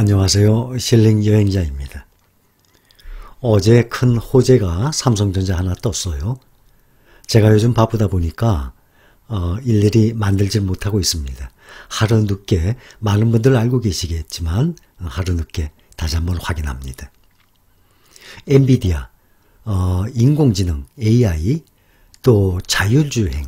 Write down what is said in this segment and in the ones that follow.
안녕하세요. 실링 여행자입니다. 어제 큰 호재가 삼성전자 하나 떴어요. 제가 요즘 바쁘다 보니까 어, 일일이 만들지 못하고 있습니다. 하루 늦게 많은 분들 알고 계시겠지만 하루 늦게 다시 한번 확인합니다. 엔비디아, 어, 인공지능 AI, 또 자율주행,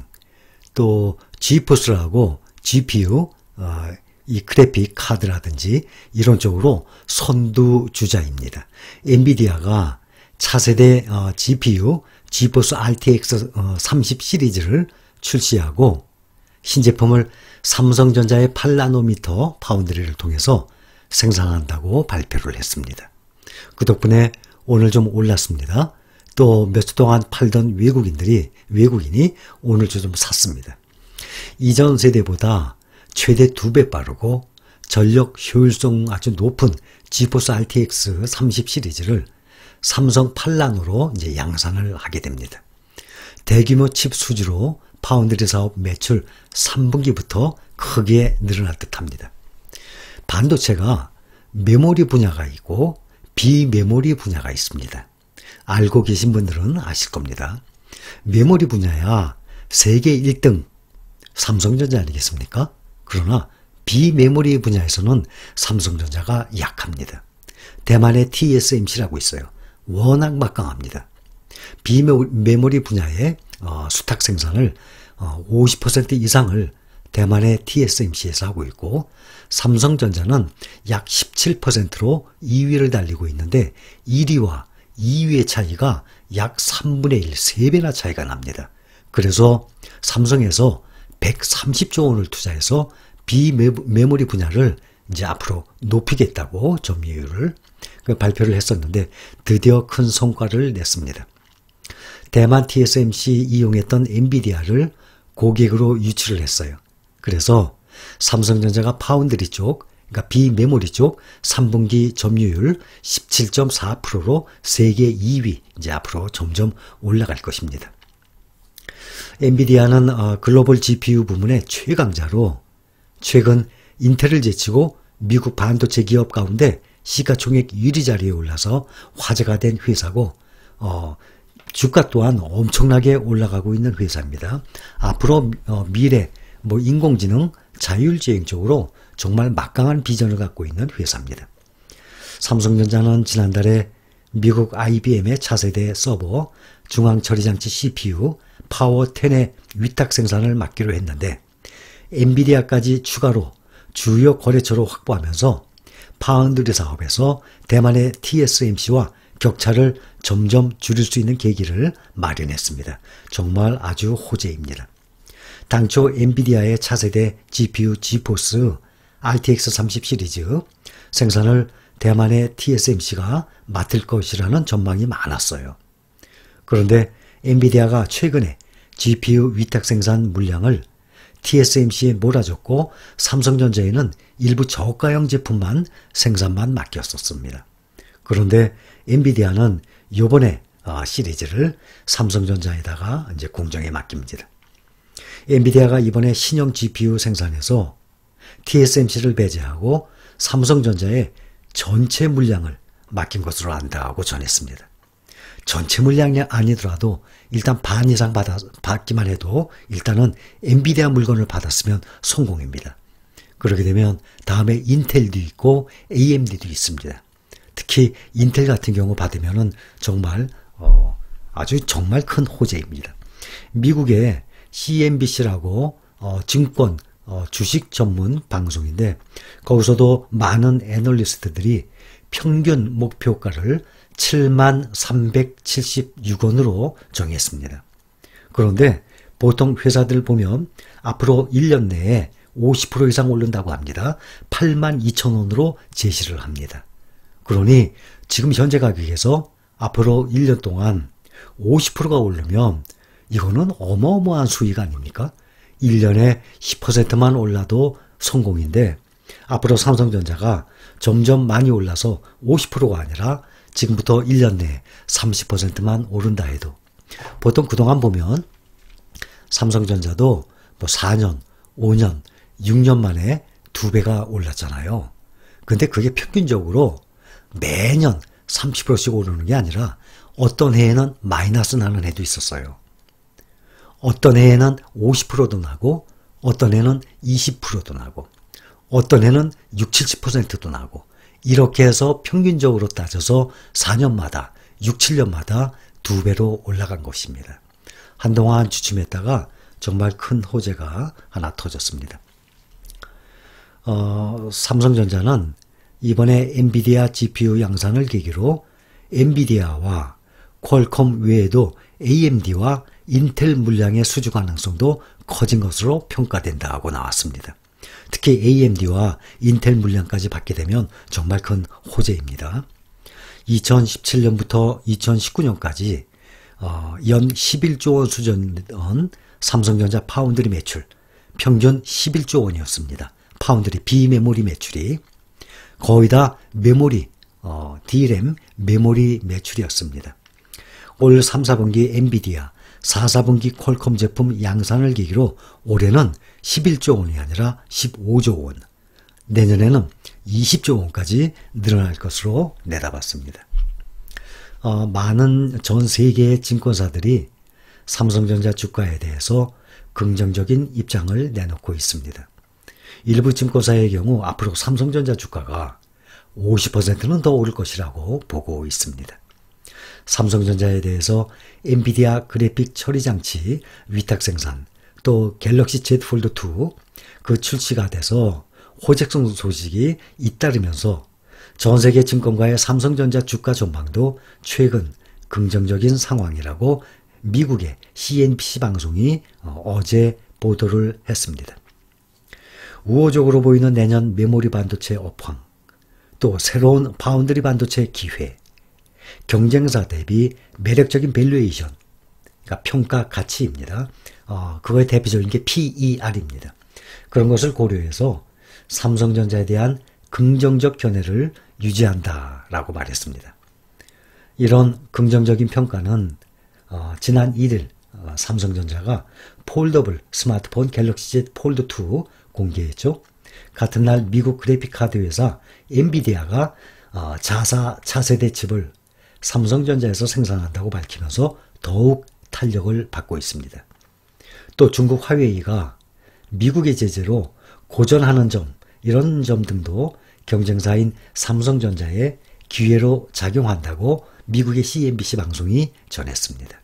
또 g 포스라고 GPU, 어, 이 그래픽 카드라든지 이런쪽으로 선두주자입니다. 엔비디아가 차세대 GPU GeForce RTX 30 시리즈를 출시하고 신제품을 삼성전자의 8나노미터 파운드리를 통해서 생산한다고 발표를 했습니다. 그 덕분에 오늘 좀 올랐습니다. 또 몇 주 동안 팔던 외국인들이 외국인이 오늘 좀 샀습니다. 이전 세대보다 최대 2배 빠르고 전력 효율성 아주 높은 지포스 RTX 30 시리즈를 삼성 팔란으로 이제 양산을 하게 됩니다. 대규모 칩 수지로 파운드리 사업 매출 3분기부터 크게 늘어날 듯합니다. 반도체가 메모리 분야가 있고 비메모리 분야가 있습니다. 알고 계신 분들은 아실 겁니다. 메모리 분야야 세계 1등 삼성전자 아니겠습니까? 그러나 비메모리 분야에서는 삼성전자가 약합니다. 대만의 TSMC라고 있어요. 워낙 막강합니다. 비메모리 분야의 어, 수탁 생산을 50% 어, 이상을 대만의 TSMC에서 하고 있고 삼성전자는 약 17%로 2위를 달리고 있는데 1위와 2위의 차이가 약 3분의 1, 3배나 차이가 납니다. 그래서 삼성에서 130조 원을 투자해서 비메모리 분야를 이제 앞으로 높이겠다고 점유율을 그 발표를 했었는데 드디어 큰 성과를 냈습니다. 대만 TSMC 이용했던 엔비디아를 고객으로 유치를 했어요. 그래서 삼성전자가 파운드리 쪽, 그러니까 비메모리 쪽 3분기 점유율 17.4%로 세계 2위 이제 앞으로 점점 올라갈 것입니다. 엔비디아는 어, 글로벌 GPU 부문의 최강자로 최근 인텔을 제치고 미국 반도체 기업 가운데 시가총액 1위 자리에 올라서 화제가 된 회사고 어, 주가 또한 엄청나게 올라가고 있는 회사입니다. 앞으로 어, 미래 뭐 인공지능, 자율주행 쪽으로 정말 막강한 비전을 갖고 있는 회사입니다. 삼성전자는 지난달에 미국 IBM의 차세대 서버, 중앙처리장치 CPU, 파워10의 위탁 생산을 맡기로 했는데 엔비디아까지 추가로 주요 거래처로 확보하면서 파운드리 사업에서 대만의 TSMC와 격차를 점점 줄일 수 있는 계기를 마련했습니다. 정말 아주 호재입니다. 당초 엔비디아의 차세대 GPU 지포스 RTX 30 시리즈 생산을 대만의 TSMC가 맡을 것이라는 전망이 많았어요. 그런데 엔비디아가 최근에 GPU 위탁 생산 물량을 TSMC에 몰아줬고 삼성전자에는 일부 저가형 제품만 생산만 맡겼었습니다. 그런데 엔비디아는 요번에 아, 시리즈를 삼성전자에다가 이제 공정에 맡깁니다. 엔비디아가 이번에 신형 GPU 생산에서 TSMC를 배제하고 삼성전자의 전체 물량을 맡긴 것으로 안다고 전했습니다. 전체 물량이 아니더라도 일단 반 이상 받아, 받기만 해도 일단은 엔비디아 물건을 받았으면 성공입니다. 그렇게 되면 다음에 인텔도 있고 AMD도 있습니다. 특히 인텔 같은 경우 받으면은 정말 어, 아주 정말 큰 호재입니다. 미국의 CNBC라고 어, 증권 어, 주식 전문 방송인데 거기서도 많은 애널리스트들이 평균 목표가를 7만 376원으로 정했습니다. 그런데 보통 회사들 보면 앞으로 1년 내에 50% 이상 오른다고 합니다. 8만 2천 원으로 제시를 합니다. 그러니 지금 현재 가격에서 앞으로 1년 동안 50%가 오르면 이거는 어마어마한 수익 아닙니까? 1년에 10%만 올라도 성공인데 앞으로 삼성전자가 점점 많이 올라서 50%가 아니라 지금부터 1년 내에 30%만 오른다 해도 보통 그동안 보면 삼성전자도 뭐 4년, 5년, 6년 만에 두 배가 올랐잖아요. 근데 그게 평균적으로 매년 30%씩 오르는 게 아니라 어떤 해에는 마이너스 나는 해도 있었어요. 어떤 해에는 50%도 나고, 어떤 해는 20%도 나고, 어떤 해는 6, 70%도 나고, 이렇게 해서 평균적으로 따져서 4년마다 6, 7년마다 두 배로 올라간 것입니다. 한동안 주춤했다가 정말 큰 호재가 하나 터졌습니다. 어, 삼성전자는 이번에 엔비디아 GPU 양산을 계기로 엔비디아와 퀄컴 외에도 AMD와 인텔 물량의 수주 가능성도 커진 것으로 평가된다고 나왔습니다. 특히 AMD와 인텔 물량까지 받게 되면 정말 큰 호재입니다. 2017년부터 2019년까지 어, 연 11조 원 수준 삼성전자 파운드리 매출 평균 11조 원이었습니다. 파운드리 비메모리 매출이 거의 다 메모리 어, DRAM 메모리 매출이었습니다. 올 3, 4분기 엔비디아, 4사분기 퀄컴 제품 양산을 계기로 올해는 11조 원이 아니라 15조 원, 내년에는 20조 원까지 늘어날 것으로 내다봤습니다. 어, 많은 전 세계의 증권사들이 삼성전자 주가에 대해서 긍정적인 입장을 내놓고 있습니다. 일부 증권사의 경우 앞으로 삼성전자 주가가 50%는 더 오를 것이라고 보고 있습니다. 삼성전자에 대해서 엔비디아 그래픽 처리 장치 위탁 생산, 또 갤럭시 Z 폴드 2 그 출시가 돼서 호재성 소식이 잇따르면서 전 세계 증권가의 삼성전자 주가 전망도 최근 긍정적인 상황이라고 미국의 CNBC 방송이 어, 어제 보도를 했습니다. 우호적으로 보이는 내년 메모리 반도체 업황, 또 새로운 파운드리 반도체 기회, 경쟁사 대비 매력적인 밸류에이션, 그러니까 평가 가치입니다. 어, 그거의 대표적인 게 PER입니다. 그런 것을 고려해서 삼성전자에 대한 긍정적 견해를 유지한다라고 말했습니다. 이런 긍정적인 평가는 어, 지난 1일 어, 삼성전자가 폴더블 스마트폰 갤럭시 Z 폴드 2 공개했죠. 같은 날 미국 그래픽 카드 회사 엔비디아가 어, 자사 차세대 칩을 삼성전자에서 생산한다고 밝히면서 더욱 탄력을 받고 있습니다. 또 중국 화웨이가 미국의 제재로 고전하는 점, 이런 점 등도 경쟁사인 삼성전자의 기회로 작용한다고 미국의 CNBC 방송이 전했습니다.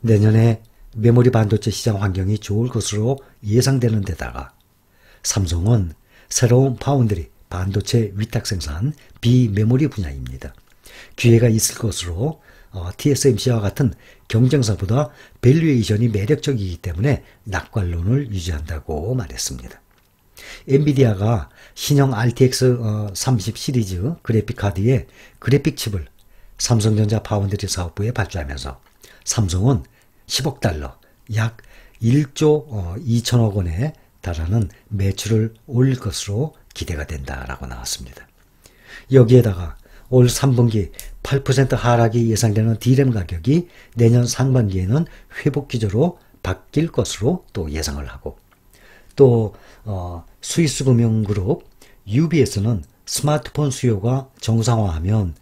내년에 메모리 반도체 시장 환경이 좋을 것으로 예상되는 데다가 삼성은 새로운 파운드리 반도체 위탁 생산 비메모리 분야입니다. 기회가 있을 것으로 어, TSMC와 같은 경쟁사보다 밸류에이션이 매력적이기 때문에 낙관론을 유지한다고 말했습니다. 엔비디아가 신형 RTX 30 어, 시리즈 그래픽 카드에 그래픽 칩을 삼성전자 파운드리 사업부에 발주하면서 삼성은 10억 달러, 약 1조 2천억 어, 원에 달하는 매출을 올릴 것으로 기대가 된다라고 나왔습니다. 여기에다가 올 3분기 8% 하락이 예상되는 디램 가격이 내년 상반기에는 회복 기조로 바뀔 것으로 또 예상을 하고 또 어, 스위스금융그룹 UBS는 스마트폰 수요가 정상화하면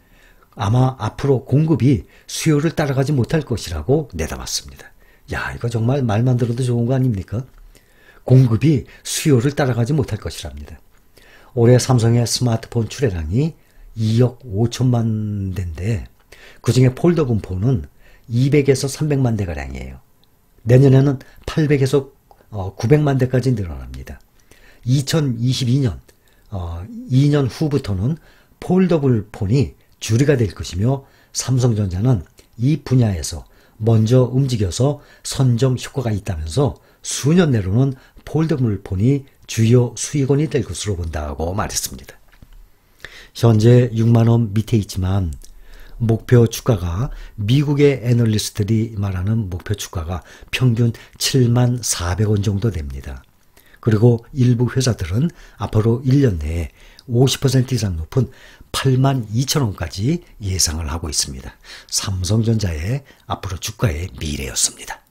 아마 앞으로 공급이 수요를 따라가지 못할 것이라고 내다봤습니다. 야 이거 정말 말만 들어도 좋은 거 아닙니까? 공급이 수요를 따라가지 못할 것이랍니다. 올해 삼성의 스마트폰 출하량이 2억 5천만 대인데 그 중에 폴더 분포는 200에서 300만 대가량이에요. 내년에는 800에서 900만 어, 대까지 늘어납니다. 2022년, 2년 어, 후부터는 폴더블 폰이 주류가 될 것이며 삼성전자는 이 분야에서 먼저 움직여서 선점 효과가 있다면서 수년 내로는 폴더블 폰이 주요 수익원이 될 것으로 본다고 말했습니다. 현재 6만원 밑에 있지만 목표 주가가 미국의 애널리스트들이 말하는 목표 주가가 평균 7만 400원 정도 됩니다. 그리고 일부 회사들은 앞으로 1년 내에 50% 이상 높은 8만 2천원까지 예상을 하고 있습니다. 삼성전자의 앞으로 주가의 미래였습니다.